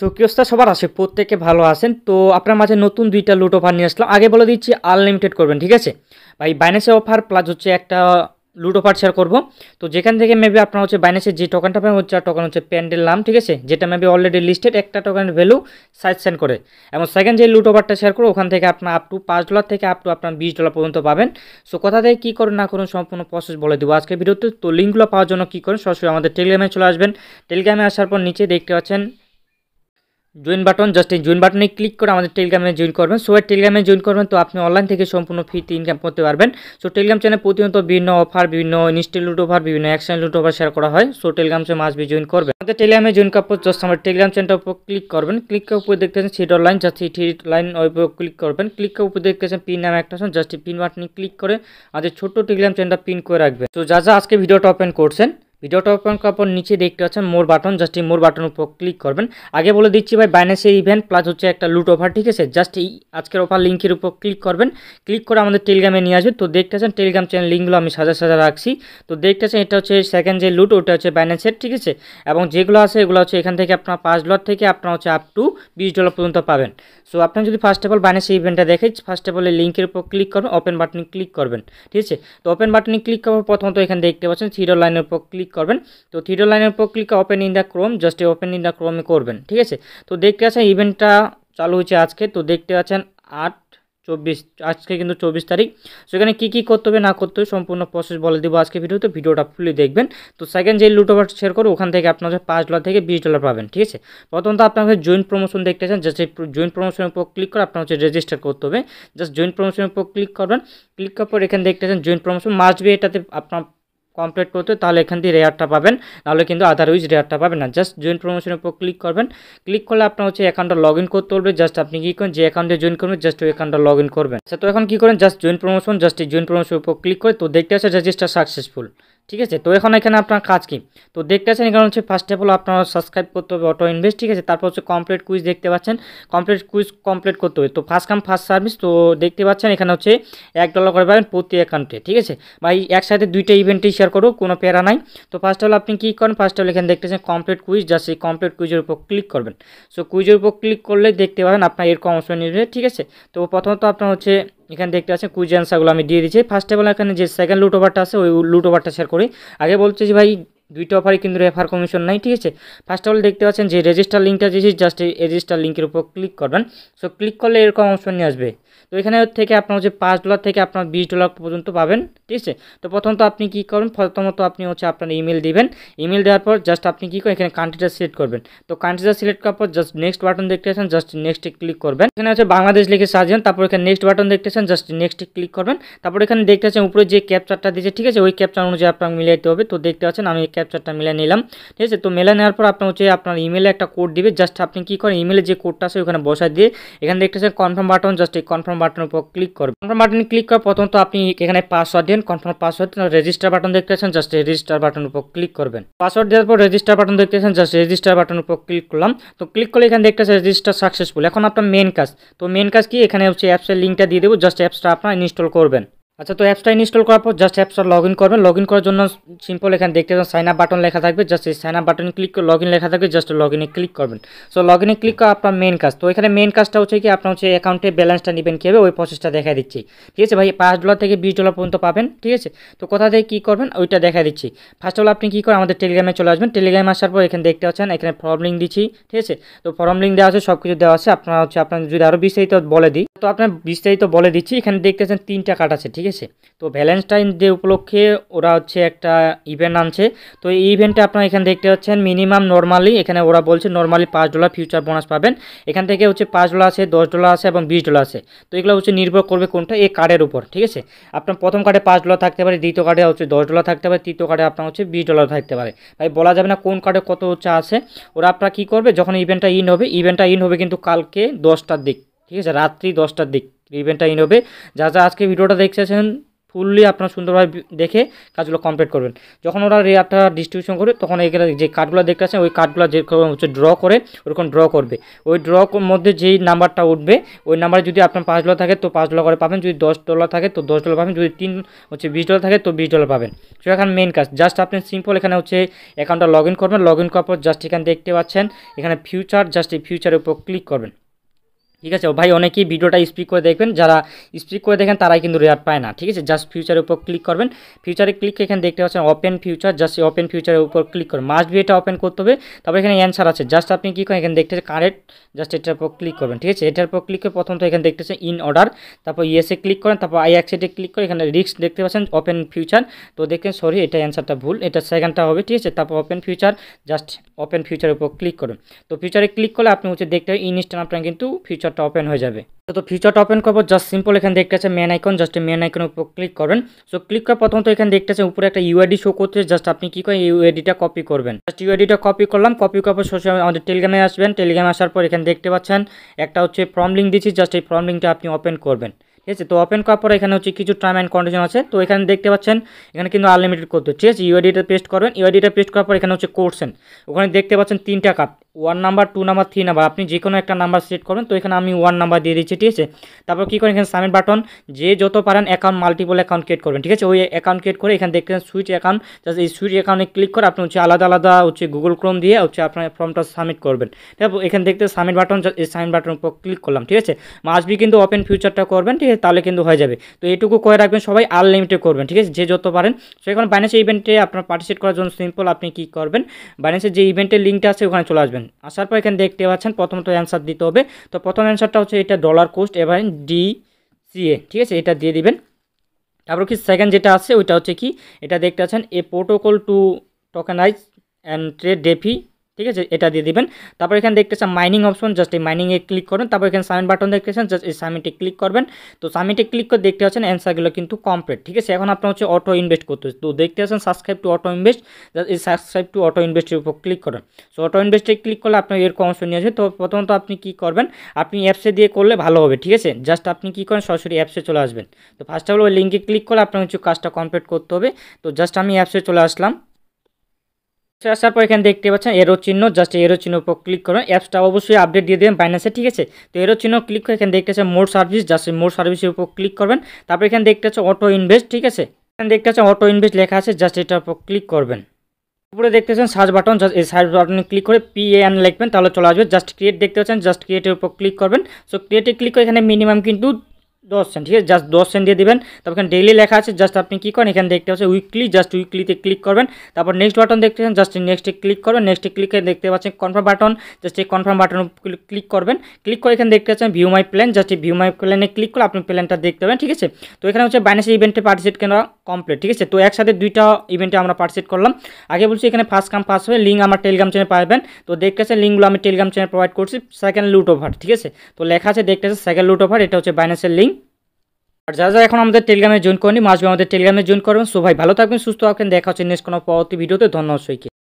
সুক্রিয়স্তা সবার আছে প্রত্যেকে ভালো আছেন তো আপনার মাঝে নতুন দুইটা লুট অফার নিয়ে আসলাম আগে বলে দিচ্ছি আনলিমিটেড করবেন ঠিক আছে ভাই বাইন্যান্সের অফার প্লাস হচ্ছে একটা লুট অফার শেয়ার করবো তো যেখান থেকে মেবি আপনার হচ্ছে বাইন্যান্সের যে টোকেনটা পাবেন হচ্ছে টোকেন হচ্ছে প্যান্ডেল নাম ঠিক আছে যেটা মেবি অলরেডি লিস্টেড একটা টোকেনের ভ্যালু সাইজ সেন্ড করে এবং সেকেন্ড যে লুট অফারটা শেয়ার করবো ওখান থেকে আপনার আপ টু পাঁচ ডলার থেকে আপ টু আপনার বিশ ডলার পর্যন্ত পাবেন সো কথা থেকে কী করেন না করুন সম্পূর্ণ প্রসেস বলে দেবো আজকে ভিডিওতে তো লিঙ্কগুলো পাওয়ার জন্য কী করেন সরাসরি আমাদের টেলিগ্রামে চলে আসবেন টেলিগ্রামে আসার পর নিচে দেখতে পাচ্ছেন জয়েন বাটন জাস্ট এই জয়েন বাটনে ক্লিক করে আমাদের টেলিগ্রামে জয়েন করবেন সবাই টেলিগ্রামে জয়েন করবেন তো আপনি অনলাইন থেকে সম্পূর্ণ ফ্রিতে ইনকাম করতে পারবেন সো টেলিগ্রাম চ্যানেল প্রতিনিয়ত বিভিন্ন অফার বিভিন্ন ইনস্টিটিউট অফার বিভিন্ন অ্যাকশন লুট অফার শেয়ার করা হয় সো টেলিগ্রাম চ্যানেল মাসবি জয়েন করবেন আমাদের টেলিগ্রামে জয়েন করার পর জাস্ট আমার টেলিগ্রাম চ্যানেলটার উপর ক্লিক করবেন ক্লিক করার উপর দেখতে পাচ্ছেন সিডর লাইন জাস্ট এই থ্রি লাইন ওই উপর ক্লিক করবেন ক্লিক করার উপর দেখতে পাচ্ছেন পিন নাম একটা জাস্ট পিন বাটনে ক্লিক করে আমাদের ছোট টেলিগ্রাম চ্যানেলটা পিন করে রাখবেন তো যা যা আজকে ভিডিওটা ওপেন করছেন ভিডিওটা ওপেন করার পর নিচে দেখতে পাচ্ছেন মোর বাটন জাস্ট এই মোর বাটনের উপর ক্লিক করবেন আগে বলে দিচ্ছি ভাই বাইনাসের ইভেন্ট প্লাস হচ্ছে একটা লুট অফার ঠিক আছে জাস্ট এই আজকের অফার লিঙ্কের উপর ক্লিক করবেন ক্লিক করে আমাদের টেলিগ্রামে নিয়ে আসবে তো দেখতে পাচ্ছেন টেলিগ্রাম চ্যানেল লিঙ্কগুলো আমি সাজা সাজা রাখছি তো দেখতে পাচ্ছেন এটা হচ্ছে সেকেন্ড যে লুট ওটা হচ্ছে বাইনাসের ঠিক আছে এবং যেগুলো আছে এগুলো হচ্ছে এখান থেকে আপনার পাঁচ ডলার থেকে আপনার হচ্ছে আপ টু বিশ ডলার পর্যন্ত পাবেন সো আপনি যদি ফার্স্ট অফ অল বাইনাসের ইভেন্টটা দেখে ফার্স্ট অফ অল এই লিঙ্কের উপর ক্লিক করবেন ওপেন বাটনে ক্লিক করবেন ঠিক আছে তো ওপেন বাটনে ক্লিক করার প্রথমত এখানে দেখতে পাচ্ছেন থ্রি লাইনের উপর ক্লিক ক্লিক করবেন তো থ্রিডো লাইনের উপর click open in the Chrome just open in the ক্রোমে করবেন ঠিক আছে তো দেখতে আছেন ইভেন্টটা চালু হয়েছে আজকে তো দেখতে আছেন আট চব্বিশ আজকে কিন্তু চব্বিশ তারিখ সেখানে কী কী করতে হবে না করতে হবে সম্পূর্ণ প্রসেস বলে দেবো আজকে ভিডিওতে ভিডিওটা ফুলি দেখবেন তো সেকেন্ড যে লুটোভার শেয়ার করো ওখান থেকে আপনাদের পাঁচ ডলার থেকে বিশ ডলার পাবেন ঠিক আছে প্রথমত আপনাকে জয়েন্ট প্রমোশন দেখতে চান জাস্ট এই জয়েন্ট প্রমোশনের উপর ক্লিক করে আপনার হচ্ছে রেজিস্টার করতে হবে জাস্ট জয়েন্ট প্রমোশনের উপর ক্লিক করবেন ক্লিক করার পর এখানে দেখতে চান জয়েন্ট প্রমোশন মাস্ট বি এটাতে আপনার কমপ্লিট করতে তাহলে এখান দিয়ে রেয়ারটা পাবেন নাহলে কিন্তু আদারওয়াইজ রেয়ারটা পাবেন না জাস্ট জয়েন প্রমোশনের উপর ক্লিক করবেন ক্লিক করলে আপনার হচ্ছে অ্যাকাউন্টটা লগ ইন করতে বলবে জাস্ট আপনি কী করেন যে অ্যাকাউন্টে জয়েন করবেন জাস্ট ওই অ্যাকাউন্টটা লগ ইন করবেন আচ্ছা, তো এখন কী করেন জাস্ট জয়েন প্রমোশন জাস্ট এই জয়েন প্রমোশনের উপর ক্লিক করে তো দেখতে আসে রেজিস্টার সাকসেসফুল ঠিক আছে তো এখন এখানে আপনার কাজ কি তো দেখতে পাচ্ছেন এখানে হচ্ছে ফার্স্ট অফ অল আপনার সাবস্ক্রাইব করতে হবে অটো ইনভেস্ট ঠিক আছে তারপর হচ্ছে কমপ্লিট কুইজ দেখতে পাচ্ছেন কমপ্লিট কুইজ কমপ্লিট করতে হবে তো ফার্স্ট কাম ফার্স্ট সার্ভিস তো দেখতে পাচ্ছেন এখানে হচ্ছে এক ডলার করে পাবেন প্রতি অ্যাকাউন্টে ঠিক আছে বা একসাথে দুইটা ইভেন্টেই শেয়ার করুক কোনো প্যারা নাই তো ফার্স্ট অল আপনি কী করেন ফার্স্ট অল এখানে দেখতেছেন কমপ্লিট কুইজ যা সেই কমপ্লিট কুইজের উপর ক্লিক করবেন সো কুইজের উপর ক্লিক করলে দেখতে পাবেন আপনার এরকম অংশ নিয়ে ঠিক আছে তো প্রথমত আপনার হচ্ছে এখানে দেখতে পাচ্ছেন কুইজ অ্যান্সারগুলো আমি দিয়ে দিচ্ছি ফার্স্ট অফ অল এখানে যে সেকেন্ড লুট ওভারটা আছে ওই লুট ওভারটা শেয়ার করি আগে বলছে যে ভাই দুইটা অফারে কিন্তু রেফার কমিশন নাই ঠিক আছে ফার্স্ট অফ অল দেখতে পাচ্ছেন যে রেজিস্টার লিঙ্কটা দিয়েছি জাস্ট এই রেজিস্টার লিঙ্কের উপর ক্লিক করবেন সো ক্লিক করলে এরকম অপশন নিয়ে আসবে তো এখানে থেকে আপনার হচ্ছে পাঁচ ডলার থেকে আপনার বিশ ডলার পর্যন্ত পাবেন ঠিক আছে তো প্রথমত আপনি কি করবেন প্রথমত আপনি হচ্ছে আপনার ইমেল দিবেন ইমেল দেওয়ার পর জাস্ট আপনি কী করেন এখানে কান্ট্রিটা সিলেক্ট করবেন তো কান্ট্রিটা সিলেক্ট করার পর জাস্ট নেক্সট বাটন দেখতে আসেন জাস্ট নেক্সটে ক্লিক করবেন এখানে হচ্ছে বাংলাদেশ লিখে সাজেন তারপর এখানে নেক্সট বাটন দেখতে আসেন জাস্ট নেক্সটে ক্লিক করবেন তারপর এখানে দেখতে আছেন উপরে যে ক্যাপচারটা দিয়েছে ঠিক আছে ওই ক্যাপচার অনুযায়ী আপনাকে মিলাইতে হবে তো দেখতে পাচ্ছেন আমি এই ক্যাপচারটা মিলে নিলাম ঠিক আছে তো মেলা নেওয়ার পর আপনার হচ্ছে আপনার ইমেলে একটা কোড দিবে জাস্ট আপনি কী করেন ইমেলে যে কোডটা আছে ওখানে বসা দিয়ে এখানে দেখতে আসেন কনফার্ম বাটন জাস্ট এই কনফার্ম বাটনের উপর ক্লিক করবেন কনফার্ম বাটনে ক্লিক করার প্রথমত আপনি এখানে পাসওয়ার্ড দিন কনফার্ম পাসওয়ার্ড রেজিস্টার বাটন দেখতে পাচ্ছেন জাস্ট রেজিস্টার বাটনের উপর ক্লিক করবেন পাসওয়ার্ড দেওয়ার পর রেজিস্টার বাটন দেখতে পাচ্ছেন জাস্ট রেজিস্টার বাটনের উপর ক্লিক করলাম তো ক্লিক করলে এখানে দেখতে পাচ্ছেন রেজিস্টার সাকসেসফুল এখন আপনার মেন কাজ তো মেন কাজ কি এখানে হচ্ছে অ্যাপসের লিঙ্কটা দিয়ে দেবো জাস্ট অ্যাপসটা আপনার ইনস্টল করবেন আচ্ছা তো অ্যাপসটা ইনস্টল করার পর জাস্ট অ্যাপসটা লগ ইন করবেন লগ ইন করার জন্য সিম্পল এখানে দেখতে পাবেন সাইন আপ বাটন লেখা থাকবে জাস্ট এই সাইন আপ বাটনে ক্লিক করে লগ ইন লেখা থাকবে জাস্ট লগ ইনে ক্লিক করবেন সো লগ ইনে ক্লিক করা আপনার মেন কাজ তো এখানে মেন কাজটা হচ্ছে কি আপনার হচ্ছে অ্যাকাউন্টে ব্যালেন্সটা নেবেন কীভাবে ওই প্রসেসটা দেখা দিচ্ছি ঠিক আছে ভাই পাঁচ ডলার থেকে বিশ ডলার পর্যন্ত পাবেন ঠিক আছে তো কোথা থেকে কী করবেন ওইটা দেখা দিচ্ছি ফার্স্ট অফ অল আপনি কী করেন আমাদের টেলিগ্রামে চলে আসবেন টেলিগ্রামে আসার পর এখানে দেখতে পাচ্ছেন এখানে ফর্ম লিঙ্ক দিচ্ছি ঠিক আছে তো ফর্ম লিঙ্ক দেওয়া আছে সব কিছু দেওয়া আছে আপনার হচ্ছে আপনার যদি আরও বিস্তারিত বলে দিই তো আপনার বিস্তারিত বলে দিচ্ছি এখানে দেখতে পাচ্ছেন তিনটা কাট আছে ঠিক আছে তো ভ্যালেন্টাইন ডে উপলক্ষে ওরা হচ্ছে একটা ইভেন্ট আনছে তো এই ইভেন্টে আপনারা এখানে দেখতে পাচ্ছেন মিনিমাম নর্মালি এখানে ওরা বলছে নর্মালি পাঁচ ডলার ফিউচার বোনাস পাবেন এখান থেকে হচ্ছে পাঁচ ডলার আছে দশ ডলার আছে এবং বিশ ডলার আছে তো এগুলো হচ্ছে নির্ভর করবে কোনটা এই কার্ডের উপর ঠিক আছে আপনার প্রথম কার্ডে পাঁচ ডলার থাকতে পারে দ্বিতীয় কার্ডে হচ্ছে দশ ডলার থাকতে পারে তৃতীয় কার্ডে আপনার হচ্ছে বিশ ডলার থাকতে পারে ভাই বলা যাবে না কোন কার্ডে কত হচ্ছে আছে ওরা আপনারা কী করবে যখন ইভেন্টটা ইন হবে ইভেন্টটা ইন হবে কিন্তু কালকে দশটার দিক ঠিক আছে রাত্রি দশটার দিক ইভেন্টটা ইন হবে যা যা আজকে ভিডিওটা দেখতেছেন ফুললি আপনারা সুন্দরভাবে দেখে কাজগুলো কমপ্লিট করবেন যখন ওরা রেয়ারটা ডিস্ট্রিবিউশন করে তখন এখানে যে কার্ডগুলো দেখতে আসেন ওই কার্ডগুলো যে হচ্ছে ড্র করে ওরকম ড্র করবে ওই ড্র মধ্যে যেই নাম্বারটা উঠবে ওই নাম্বারে যদি আপনার পাঁচ ডলার থাকে তো পাঁচ ডলার করে পাবেন যদি দশ ডলার থাকে তো দশ ডলার পাবেন যদি তিন হচ্ছে বিশ ডলার থাকে তো বিশ ডলার পাবেন সেটা এখন মেন কাজ জাস্ট আপনি সিম্পল এখানে হচ্ছে অ্যাকাউন্টটা লগ ইন করবেন লগ ইন করার পর জাস্ট এখানে দেখতে পাচ্ছেন এখানে ফিউচার জাস্ট এই ফিউচারের উপর ক্লিক করবেন ঠিক আছে ভাই অনেকেই ভিডিওটা স্পিক করে দেখবেন যারা স্পিক করে দেখেন তারাই কিন্তু রেয়ার পায় না ঠিক আছে জাস্ট ফিউচারের উপর ক্লিক করবেন ফিউচারে ক্লিক এখানে দেখতে পাচ্ছেন ওপেন ফিউচার জাস্ট ওপেন ফিউচারের উপর ক্লিক করবেন মাস্ট বি এটা ওপেন করতে হবে তারপর এখানে অ্যান্সার আছে জাস্ট আপনি কী করেন এখানে দেখতে কারেক্ট জাস্ট এটার উপর ক্লিক করবেন ঠিক আছে এটার উপর ক্লিক করে প্রথম তো এখানে দেখতেছে ইন অর্ডার তারপর ইয়েসে ক্লিক করেন তারপর আই অ্যাক্সেটে ক্লিক করে এখানে রিক্স দেখতে পাচ্ছেন ওপেন ফিউচার তো দেখেন সরি এটা অ্যান্সারটা ভুল এটা সেকেন্ডটা হবে ঠিক আছে তারপর ওপেন ফিউচার জাস্ট ওপেন ফিউচারের উপর ক্লিক করুন তো ফিউচারে ক্লিক করলে আপনি হচ্ছে দেখতে পাবেন ইনস্ট্যান্ট আপনার কিন্তু ফিউচার ফিচারটা ওপেন হয়ে যাবে তো ফিচারটা ওপেন করবো জাস্ট সিম্পল এখানে দেখতে আছে মেন আইকন জাস্ট মেন আইকনের উপর ক্লিক করবেন সো ক্লিক করার প্রথমত এখানে দেখতে আছে উপরে একটা ইউআইডি শো করতে জাস্ট আপনি কী করেন ইউআইডিটা কপি করবেন জাস্ট ইউআইডিটা কপি করলাম কপি করার পর সোশ্যাল আমাদের টেলিগ্রামে আসবেন টেলিগ্রামে আসার পর এখানে দেখতে পাচ্ছেন একটা হচ্ছে ফর্ম লিঙ্ক দিচ্ছি জাস্ট এই ফর্ম লিঙ্কটা আপনি ওপেন করবেন ঠিক আছে তো ওপেন করার পর এখানে হচ্ছে কিছু টার্ম অ্যান্ড কন্ডিশন আছে তো এখানে দেখতে পাচ্ছেন এখানে কিন্তু আনলিমিটেড করতে ঠিক আছে ইউআইডিটা পেস্ট করবেন ইউআইডিটা পেস্ট করার পর এখানে হচ্ছে কোর্সেন ওখানে দেখতে পাচ্ছেন তিনটা cup one number two number three number আপনি যে কোনো একটা নাম্বার সিলেক্ট করবেন তো এখানে আমি ওয়ান নাম্বার দিয়ে দিচ্ছি ঠিক আছে তারপর কী করেন এখানে সাবমিট বাটন যে যত পারেন অ্যাকাউন্ট মাল্টিপল অ্যাকাউন্ট ক্রিয়েট করবেন ঠিক আছে ওই অ্যাকাউন্ট ক্রিয়েট করে এখানে দেখতে সুইচ অ্যাকাউন্ট জাস্ট এই সুইচ অ্যাকাউন্টে ক্লিক করে আপনি হচ্ছে আলাদা আলাদা হচ্ছে গুগল ক্রোম দিয়ে হচ্ছে আপনার ফর্মটা সাবমিট করবেন তারপর এখানে দেখতে সাবমিট বাটন এই সাবমিট বাটন উপর ক্লিক করলাম ঠিক আছে মাসবি কিন্তু ওপেন ফিউচারটা করবেন ঠিক আছে তাহলে কিন্তু হয়ে যাবে তো এইটুকু করে রাখবেন সবাই আনলিমিটেড করবেন ঠিক আছে যে যত পারেন সেখানে বাইন্যান্স ইভেন্টে আপনার পার্টিসিপেট করার জন্য সিম্পল আপনি কী করবেন বাইন্যান্সের যে ইভেন্টের লিঙ্কটা আছে ওখানে চলে আসবেন করবেন আসার পর এখানে দেখতে পাচ্ছেন প্রথমত অ্যান্সার দিতে হবে তো প্রথম অ্যান্সারটা হচ্ছে এটা ডলার কোস্ট এবং ডি সিএ ঠিক আছে এটা দিয়ে দিবেন তারপর কি সেকেন্ড যেটা আছে ওইটা হচ্ছে কি এটা দেখতে পাচ্ছেন a protocol to tokenize and trade DeFi ঠিক আছে এটা দিয়ে দিবেন তারপর এখানে দেখতেছেন মাইনিং অপশন জাস্ট এই মাইনিংয়ে ক্লিক করুন তারপর এখানে সামিট বাটন দেখতেছেন জাস্ট এই সামিটে ক্লিক করবেন তো সামিটে ক্লিক করে দেখতে পাচ্ছেন অ্যান্সারগুলো কিন্তু কমপ্লিট ঠিক আছে এখন আপনার হচ্ছে অটো ইনভেস্ট করতে তো দেখতে পাচ্ছেন subscribe to auto invest just এই সাবস্ক্রাইব টু অটো ইনভেস্টের উপর ক্লিক করেন সো অটো ইনভেস্টে ক্লিক করলে আপনার এরকম অপশন নিয়ে আসবে তো প্রথমত আপনি কি করবেন আপনি অ্যাপসে দিয়ে করলে ভালো হবে ঠিক আছে জাস্ট আপনি কি করেন সরাসরি অ্যাপসে চলে আসবেন তো ফার্স্ট অফ অল লিঙ্কে ক্লিক করলে আপনার হচ্ছে কাজটা কমপ্লিট করতে হবে তো জাস্ট আমি অ্যাপসে চলে আসলাম আসার পর এখানে দেখতে পাচ্ছেন এরো চিহ্ন জাস্ট এরো চিহ্ন উপর ক্লিক করুন অ্যাপসটা অবশ্যই আপডেট দিয়ে দেবেন বাইন্যান্সে ঠিক আছে তো এরো চিহ্ন ক্লিক করে এখানে দেখতে পাচ্ছেন মোর সার্ভিস জাস্ট মোর সার্ভিসের উপর ক্লিক করবেন তারপর এখানে দেখতে পাচ্ছেন অটো ইনভেস্ট ঠিক আছে এখানে দেখতে পাচ্ছেন অটো ইনভেস্ট লেখা আছে জাস্ট এটার উপর ক্লিক করবেন উপরে দেখতে পাচ্ছেন সার্চ বাটন জাস্ট এই সার্চ বাটনে ক্লিক করে পি এন লিখবেন তাহলে চলে আসবে জাস্ট ক্রিয়েট দেখতে পাচ্ছেন জাস্ট ক্রিয়েটের উপর ক্লিক করবেন সো ক্রিয়েটে ক্লিক করে এখানে মিনিমাম কিন্তু দশ সেন্ট ঠিক আছে জাস্ট দশ সেন্ট দিয়ে দেবেন তারপর এখানে ডেইলি লেখা আছে জাস্ট আপনি কী করেন এখানে দেখতে পাচ্ছেন উইকলি জাস্ট উইকলিতে ক্লিক করবেন তারপর নেক্সট বাটন দেখতে পাচ্ছেন জাস্ট নেক্সটে ক্লিক করবেন নেক্সটে ক্লিক দেখতে পাচ্ছেন কনফার্ম বাটন জাস্ট এই কনফার্ম বাটন ক্লিক করবেন ক্লিক করে এখানে দেখতে পাচ্ছেন ভিউ মাই প্ল্যান জাস্ট এই ভিউ মাই প্ল্যানে ক্লিক করে আপনি প্ল্যানটা দেখতে পাবেন ঠিক আছে তো এখানে হচ্ছে বাইনাসি ইভেন্টে পার্টিসিপেট কেনা কমপ্লিট ঠিক আছে তো একসাথে দুইটা ইভেন্টে আমরা পার্টিসিপেট করলাম আগে বলছি এখানে ফার্স্ট কাম ফার্স্ট হবে লিঙ্ক আমার টেলিগ্রাম চ্যানেল পাবেন তো দেখতে আছে লিঙ্কগুলো আমি টেলিগ্রাম চ্যানেল প্রোভাইড করছি সেকেন্ড লুট ওভার ঠিক আছে তো লেখা আছে দেখতে আছে সেকেন্ড লুট ওভার এটা হচ্ছে বাইন্যান্সের লিঙ্ক আর যারা যারা এখন আমাদের টেলিগ্রামে জয়েন করেনি মাসবে আমাদের টেলিগ্রামে জয়েন করবেন সবাই ভাই ভালো থাকবেন সুস্থ থাকবেন দেখা হচ্ছে নেক্সট কোনো পরবর্তী ভিডিওতে ধন্যবাদ সইকে